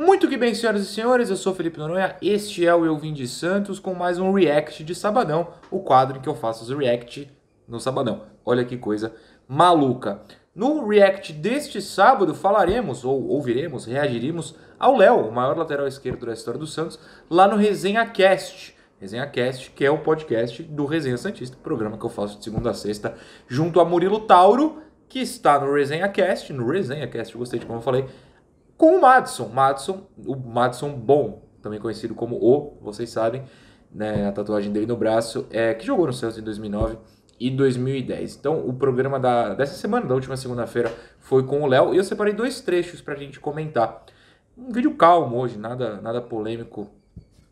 Muito que bem, senhoras e senhores, eu sou Felipe Noronha, este é o Eu Vim de Santos com mais um react de sabadão, o quadro em que eu faço os react no sabadão. Olha que coisa maluca. No react deste sábado falaremos, ou ouviremos, reagiremos ao Léo, o maior lateral esquerdo da história do Santos, lá no Resenha Cast. Resenha Cast, que é o podcast do Resenha Santista, programa que eu faço de segunda a sexta, junto a Murilo Tauro, que está no Resenha Cast, no Resenha Cast, gostei de como eu falei, com o Madison. Madison, o Madison bom, também conhecido como O, vocês sabem, né, a tatuagem dele no braço, é que jogou no Celtics em 2009 e 2010. Então, o programa da, dessa semana, da última segunda-feira, foi com o Léo e eu separei dois trechos para a gente comentar. Um vídeo calmo hoje, nada, nada polêmico,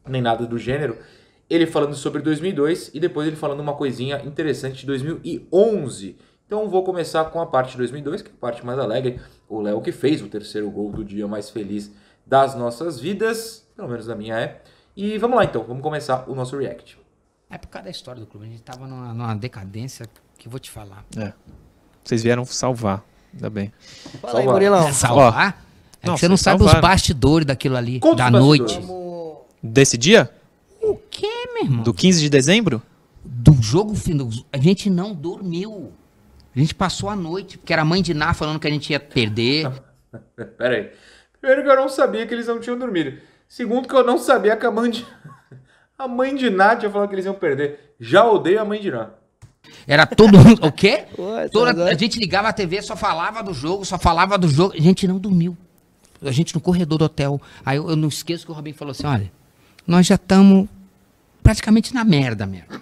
nem nada do gênero. Ele falando sobre 2002 e depois ele falando uma coisinha interessante de 2011 então vou começar com a parte de 2002, que é a parte mais alegre. O Léo que fez o terceiro gol do dia mais feliz das nossas vidas, pelo menos da minha é. E vamos lá então, vamos começar o nosso react. É por causa da história do clube, a gente tava numa, numa decadência que eu vou te falar. É. Vocês vieram salvar, ainda bem. Fala salvar. aí, Murilão. É salvar? É não, você não sabe salvaram. os né? bastidores daquilo ali, Conta da noite. Desse dia? O que, meu irmão? Do 15 de dezembro? Do jogo final. A gente não dormiu. A gente passou a noite, porque era a mãe de Ná falando que a gente ia perder. Peraí. Primeiro que eu não sabia que eles não tinham dormido. Segundo que eu não sabia que a mãe de... A mãe de Ná tinha falado que eles iam perder. Já odeio a mãe de Ná. Era todo mundo. o quê? Tá Toda... A gente ligava a TV, só falava do jogo, só falava do jogo. A gente não dormiu. A gente no corredor do hotel. Aí eu, eu não esqueço que o Robin falou assim: olha, nós já estamos praticamente na merda mesmo.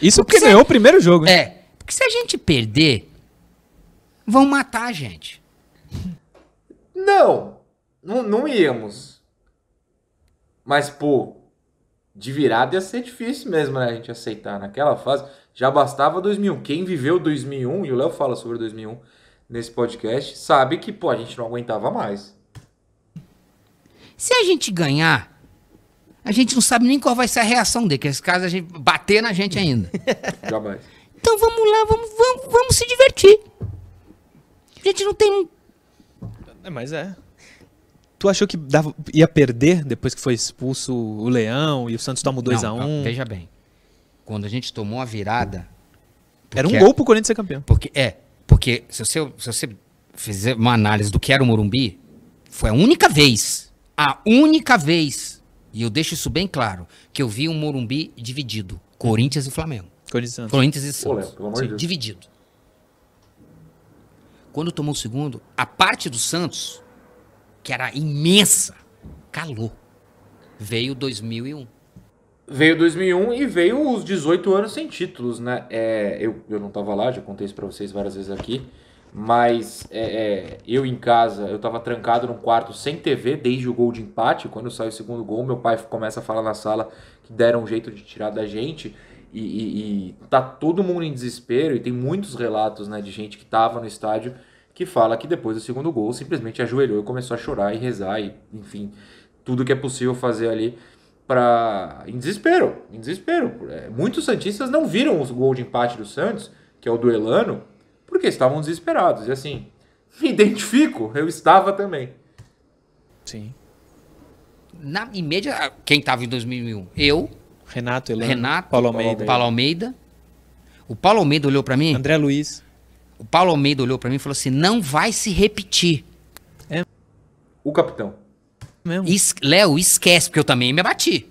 Isso porque, porque ganhou o primeiro jogo. É, porque se a gente perder, vão matar a gente. Não, não, não íamos. Mas, pô, de virada ia ser difícil mesmo, né? A gente aceitar naquela fase. Já bastava 2001. Quem viveu 2001, e o Léo fala sobre 2001 nesse podcast, sabe que, pô, a gente não aguentava mais. Se a gente ganhar, a gente não sabe nem qual vai ser a reação dele, que nesse caso a gente bater na gente ainda. Jamais. Então vamos lá, vamos, vamos, vamos se divertir. A gente não tem. É, mas é. Tu achou que dava, ia perder depois que foi expulso o Leão e o Santos tomou 2x1? Um? Veja bem. Quando a gente tomou a virada. Era um gol pro Corinthians ser campeão. Porque, é, porque se você, se você fizer uma análise do que era o Morumbi, foi a única vez. A única vez. E eu deixo isso bem claro: que eu vi um Morumbi dividido. Corinthians e Flamengo. Corinthians, Corinthians e Santos. Pô, Léo, Sim, dividido. Quando tomou o segundo, a parte do Santos, que era imensa, calou. Veio 2001. Veio 2001 e veio os 18 anos sem títulos, né? É, eu, eu não tava lá, já contei isso pra vocês várias vezes aqui. Mas é, é, eu em casa, eu tava trancado num quarto sem TV desde o gol de empate. Quando sai o segundo gol, meu pai começa a falar na sala que deram um jeito de tirar da gente e, e, e, tá todo mundo em desespero e tem muitos relatos né, de gente que estava no estádio que fala que depois do segundo gol simplesmente ajoelhou e começou a chorar e rezar e enfim tudo que é possível fazer ali para em desespero, em desespero. É, muitos santistas não viram o gol de empate do Santos, que é o Duelano porque estavam desesperados e assim me identifico, eu estava também. Sim. Na, em média, quem estava em 2001? Eu, Renato Elano. Renato. Paulo Almeida. Paulo Almeida. O Paulo Almeida olhou para mim. André Luiz. O Paulo Almeida olhou para mim e falou assim: não vai se repetir. É. O capitão. Mesmo. Es Léo, esquece, porque eu também me abati.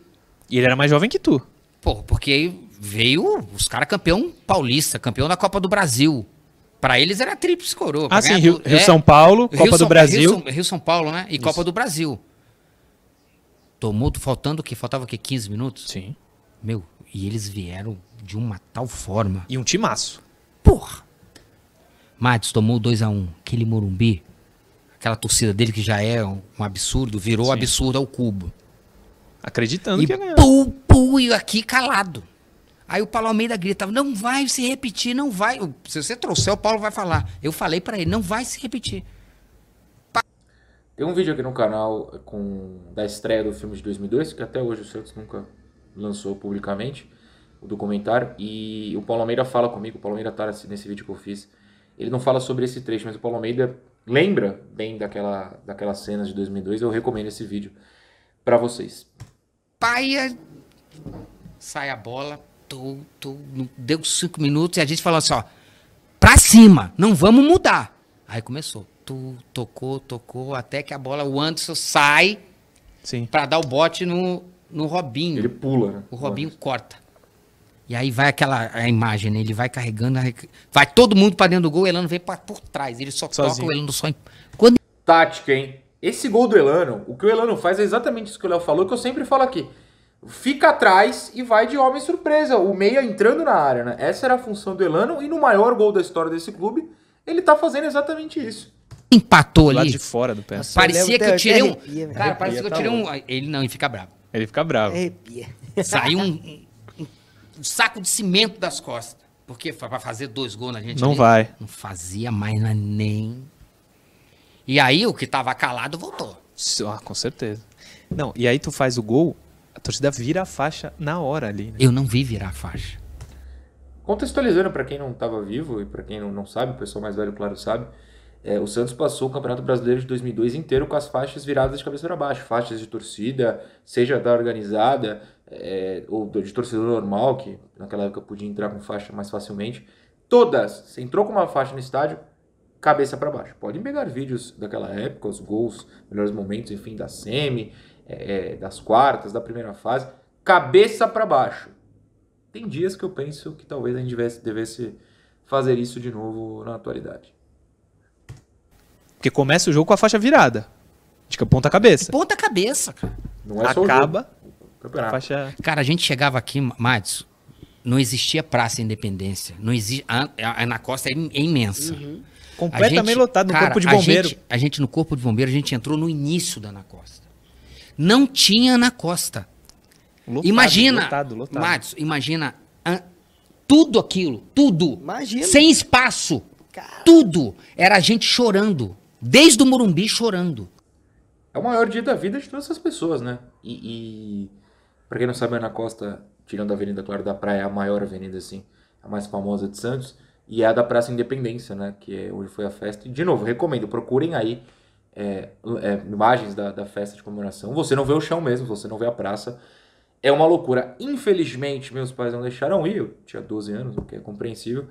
E ele era mais jovem que tu. Pô, porque veio os caras campeão paulista, campeão da Copa do Brasil. Para eles era tríplice coroa. Ah, sim, Rio, Rio é, São Paulo, Copa Rio do Brasil. Rio, Rio, São Paulo, né? E Isso. Copa do Brasil. Tomou, faltando o quê? Faltava o quê? 15 minutos? Sim. Meu, e eles vieram de uma tal forma. E um timaço. Porra! Matos tomou 2 a 1 um, Aquele Morumbi, aquela torcida dele que já é um absurdo, virou Sim. absurdo ao cubo. Acreditando e que ia ganhar. Pum, pum, e aqui calado. Aí o Paulo Almeida gritava, não vai se repetir, não vai. Se você trouxer, o Paulo vai falar. Eu falei para ele, não vai se repetir. Tem um vídeo aqui no canal com da estreia do filme de 2002, que até hoje o Santos nunca lançou publicamente o documentário. E o Paulo Almeida fala comigo, o Paulo Almeida tá nesse vídeo que eu fiz. Ele não fala sobre esse trecho, mas o Paulo Almeida lembra bem daquela, daquelas cenas de 2002. Eu recomendo esse vídeo para vocês. Paia, sai a bola, tô, tô, deu cinco minutos e a gente falou assim: ó, pra cima, não vamos mudar. Aí começou, tu, tocou, tocou, até que a bola, o Anderson sai para dar o bote no, no Robinho. Ele pula, né? O Robinho Mas... corta. E aí vai aquela a imagem, né? Ele vai carregando, vai todo mundo para dentro do gol, o Elano vem pra, por trás. Ele só Sozinho. toca o Elano só. Em... Quando... Tática, hein? Esse gol do Elano, o que o Elano faz é exatamente isso que o Léo falou, que eu sempre falo aqui. Fica atrás e vai de homem surpresa. O meia entrando na área, né? Essa era a função do Elano e no maior gol da história desse clube, ele tá fazendo exatamente isso empatou ali. Lá de fora do pé. Parecia que eu tirei um. Cara, parecia que eu tá tirei um. Ele não, ele fica bravo. Ele fica bravo. É, Saiu um, um, um saco de cimento das costas. Porque para fazer dois gols na gente. Não ali, vai. Não fazia mais nem. E aí o que tava calado voltou. Ah, com certeza. Não, e aí tu faz o gol, a torcida vira a faixa na hora ali. Né? Eu não vi virar a faixa. Contextualizando para quem não estava vivo e para quem não, não sabe, o pessoal mais velho, claro, sabe. É, o Santos passou o Campeonato Brasileiro de 2002 inteiro com as faixas viradas de cabeça para baixo, faixas de torcida, seja da organizada é, ou de torcedor normal, que naquela época podia entrar com faixa mais facilmente. Todas, você entrou com uma faixa no estádio, cabeça para baixo. Podem pegar vídeos daquela época, os gols, melhores momentos, enfim, da semi, é, é das quartas, da primeira fase, cabeça para baixo. Tem dias que eu penso que talvez a gente devesse, devesse fazer isso de novo na atualidade. Porque começa o jogo com a faixa virada. De ponta cabeça. De ponta cabeça, cara. Não é Acaba. Só o faixa... Cara, a gente chegava aqui, Matos, não existia Praça Independência. Não exi... a, a, a, na costa é, é imensa. Uhum. Completamente gente, lotado no corpo de bombeiro. Gente, a gente, no corpo de bombeiro, a gente entrou no início da Anacosta. Costa. Não tinha Anacosta. Costa. Lotado, imagina, lotado, lotado. Matos, imagina an, tudo aquilo, tudo. Imagina. Sem espaço. Cara. Tudo. Era a gente chorando desde o Morumbi chorando. É o maior dia da vida de todas essas pessoas, né? E, e para quem não sabe, Ana Costa, tirando a Avenida Claro da Praia, é a maior avenida, assim, a mais famosa de Santos, e é a da Praça Independência, né? Que é onde foi a festa. E, de novo, recomendo, procurem aí é, é, imagens da, da festa de comemoração. Você não vê o chão mesmo, você não vê a praça. É uma loucura. Infelizmente, meus pais não deixaram ir, eu tinha 12 anos, o que é compreensível.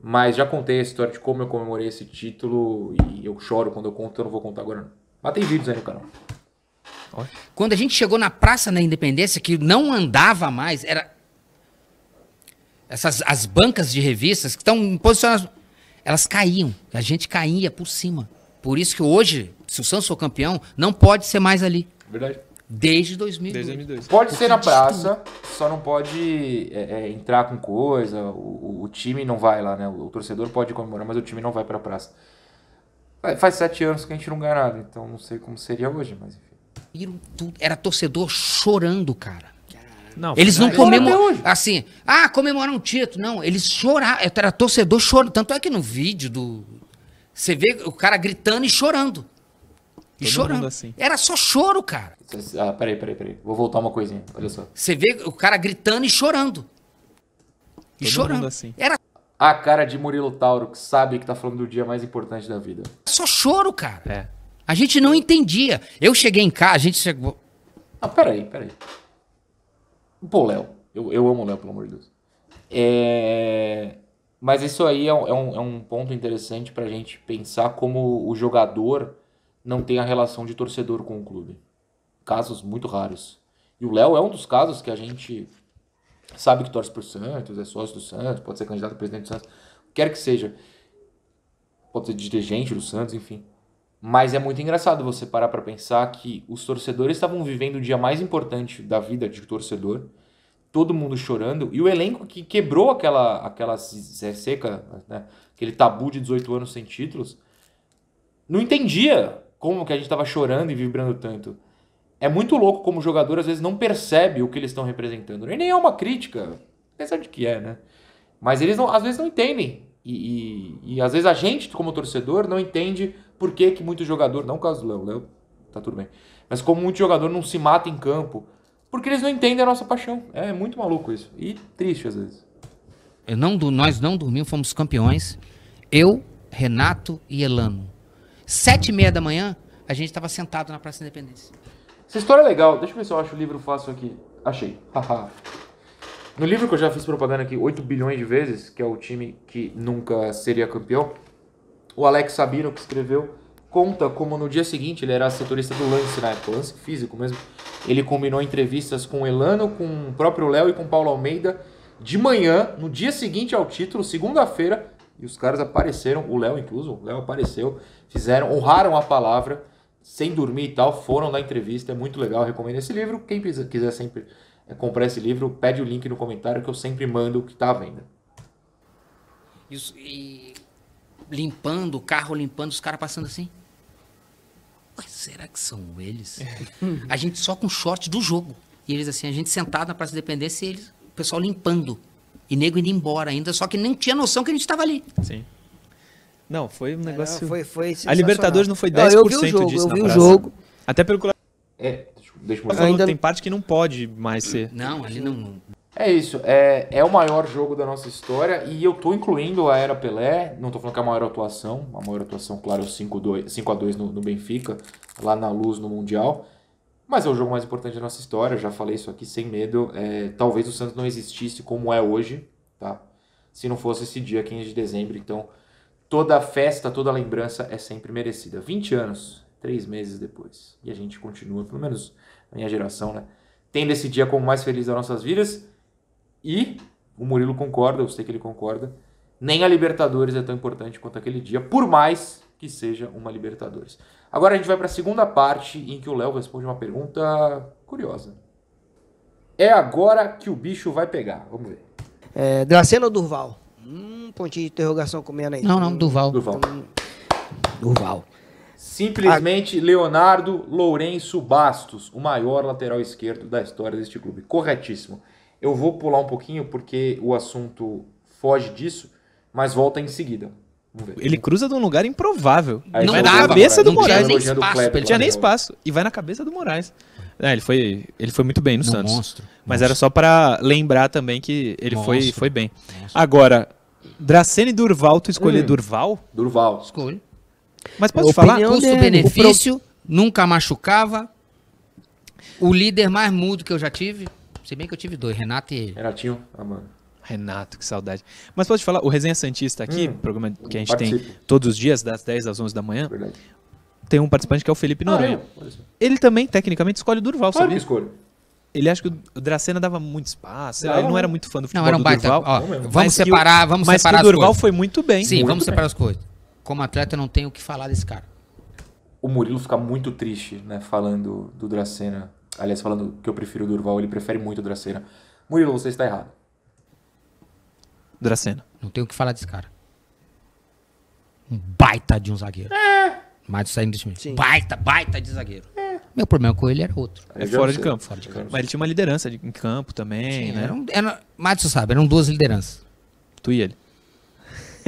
Mas já contei a história de como eu comemorei esse título e eu choro quando eu conto, eu não vou contar agora. Não. Mas tem vídeos aí no canal. Quando a gente chegou na Praça da Independência, que não andava mais, era. Essas as bancas de revistas que estão posicionadas. Elas caíam. A gente caía por cima. Por isso que hoje, se o Santos for campeão, não pode ser mais ali. Verdade. Desde 2002. Desde 2002. Pode ser na praça, só não pode é, é, entrar com coisa. O, o, time não vai lá, né? O, torcedor pode comemorar, mas o time não vai pra praça. Faz sete anos que a gente não ganha nada, então não sei como seria hoje, mas enfim. Era torcedor chorando, cara. Não, eles não é comemoram. Assim, ah, comemorar um título. Não, eles choraram. Era torcedor chorando. Tanto é que no vídeo do. Você vê o cara gritando e chorando. E chorando. Assim. Era só choro, cara. Ah, peraí, peraí, peraí. Vou voltar uma coisinha, olha só. Você vê o cara gritando e chorando. E Todo chorando. Assim. Era a cara de Murilo Tauro, que sabe que tá falando do dia mais importante da vida. Só choro, cara. É. A gente não entendia. Eu cheguei em casa, a gente chegou. Ah, peraí, peraí. Pô, Léo. Eu, eu amo o Léo, pelo amor de Deus. É... Mas isso aí é um, é um é ponto interessante pra gente pensar como o jogador não tem a relação de torcedor com o clube. Casos muito raros. E o Léo é um dos casos que a gente sabe que torce por Santos, é sócio do Santos, pode ser candidato a presidente do Santos, quer que seja. Pode ser dirigente do Santos, enfim. Mas é muito engraçado você parar para pensar que os torcedores estavam vivendo o dia mais importante da vida de torcedor, todo mundo chorando, e o elenco que quebrou aquela, aquela seca, né, aquele tabu de 18 anos sem títulos, não entendia como que a gente estava chorando e vibrando tanto. É muito louco como o jogador às vezes não percebe o que eles estão representando. E nem é uma crítica, apesar de que é, né? Mas eles não, às vezes não entendem. E, e, e, às vezes a gente, como torcedor, não entende por que, que muito jogador, não o caso do Léo, Léo tá tudo bem, mas como muito jogador não se mata em campo, porque eles não entendem a nossa paixão. É muito maluco isso. E triste às vezes. Eu não, nós não dormimos, fomos campeões. Eu, Renato e Elano sete e meia da manhã, a gente estava sentado na Praça da Independência. Essa história é legal. Deixa eu ver se eu acho o livro fácil aqui. Achei. no livro que eu já fiz propaganda aqui 8 bilhões de vezes, que é o time que nunca seria campeão, o Alex Sabino, que escreveu, conta como no dia seguinte, ele era setorista do lance na época, lance físico mesmo, ele combinou entrevistas com o Elano, com o próprio Léo e com o Paulo Almeida de manhã, no dia seguinte ao título, segunda-feira, e os caras apareceram, o Léo incluso, o Léo apareceu, fizeram, honraram a palavra, sem dormir e tal, foram na entrevista, é muito legal, recomendo esse livro. Quem quiser sempre é, comprar esse livro, pede o link no comentário que eu sempre mando o que está à venda. Isso, e limpando o carro, limpando, os caras passando assim. Ué, será que são eles? a gente só com short do jogo. E eles assim, a gente sentado na Praça de Independência e eles, o pessoal limpando. E nego indo embora ainda, só que nem tinha noção que a gente estava ali. Sim. Não, foi um negócio. Não, foi, foi a Libertadores não foi 10% eu, eu vi o jogo, disso eu vi o jogo. Até pelo é, deixa, deixa Ainda... Tem parte que não pode mais ser. Não, ali não. É isso, é, é o maior jogo da nossa história e eu tô incluindo a Era Pelé, não tô falando que é a maior atuação, a maior atuação, claro, é o 5x2 no, no Benfica, lá na luz no Mundial, mas é o jogo mais importante da nossa história, já falei isso aqui sem medo. É, talvez o Santos não existisse como é hoje, tá? Se não fosse esse dia, 15 de dezembro. Então, toda a festa, toda a lembrança é sempre merecida. 20 anos, 3 meses depois. E a gente continua, pelo menos a minha geração, né? Tendo esse dia como mais feliz das nossas vidas. E o Murilo concorda, eu sei que ele concorda. Nem a Libertadores é tão importante quanto aquele dia, por mais que seja uma Libertadores. Agora a gente vai para a segunda parte em que o Léo responde uma pergunta curiosa. É agora que o bicho vai pegar. Vamos ver. É, Dracena ou Durval? Hum, pontinho de interrogação comendo aí. Não, não, Durval. Durval. Então, Durval. Simplesmente Leonardo Lourenço Bastos, o maior lateral esquerdo da história deste clube. Corretíssimo. Eu vou pular um pouquinho porque o assunto foge disso, mas volta em seguida. Ele cruza de um lugar improvável. Aí não vai na cabeça do Moraes. Não tinha nem espaço. Ele tinha nem espaço. E vai na cabeça do Moraes. É, ele, foi, ele foi muito bem no, no Santos. Monstro, Mas monstro. era só para lembrar também que ele foi, foi bem. Agora, Dracene Durval, tu escolher hum. Durval? Durval. escolhe. Mas posso falar? Custo-benefício, pro... nunca machucava. O líder mais mudo que eu já tive. Se bem que eu tive dois, Renato e ele. Renatinho, ah, mano. Renato, que saudade. Mas pode falar, o Resenha Santista aqui, hum, programa que a gente tem todos os dias, das 10 às 11 da manhã, Verdade. tem um participante que é o Felipe ah, é? Noronha. Ah, ele também, tecnicamente, escolhe o Durval, claro sabia? Escolho. Ele acha que o Dracena dava muito espaço, não, ele não era muito fã do futebol não, era um do baita, Durval. Ó, vamos separar, vamos mas separar que o Durval foi muito bem. Sim, muito vamos bem. separar as coisas. Como atleta, eu não tenho o que falar desse cara. O Murilo fica muito triste, né, falando do Dracena. Aliás, falando que eu prefiro o Durval, ele prefere muito o Dracena. Murilo, você está errado. Dracena. Não tenho o que falar desse cara. Um baita de um zagueiro. É. Mais saindo do time. Baita, baita de zagueiro. É. Meu problema com ele era outro. É, é fora de campo. Fora de é. campo. Mas ele tinha uma liderança de, em campo também, Sim, né? Era um, era, Madison sabe, eram duas lideranças. Tu e ele.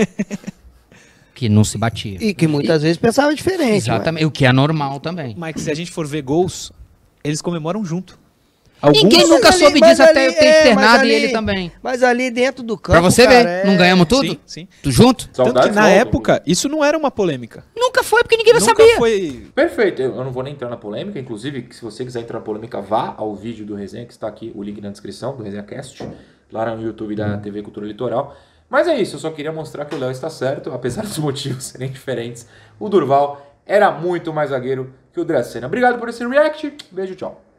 que não se batia. E que muitas e, vezes pensava diferente. Exatamente, né? o que é normal também. Mas se a gente for ver gols, eles comemoram junto. Alguns... Ninguém nunca soube ali, disso até eu ter é, internado ali, e ele também. Mas ali dentro do campo. Pra você cara, ver, é... não ganhamos é. tudo? Sim, sim. Tudo junto? Saudades Tanto que na volta, época, viu? isso não era uma polêmica. Nunca foi, porque ninguém nunca sabia. Foi... Perfeito, eu não vou nem entrar na polêmica. Inclusive, se você quiser entrar na polêmica, vá ao vídeo do Resenha, que está aqui o link na descrição do ResenhaCast, lá no YouTube da uhum. TV Cultura Litoral. Mas é isso, eu só queria mostrar que o Léo está certo, apesar dos motivos serem diferentes. O Durval era muito mais zagueiro que o Dracena. Obrigado por esse react, beijo, tchau.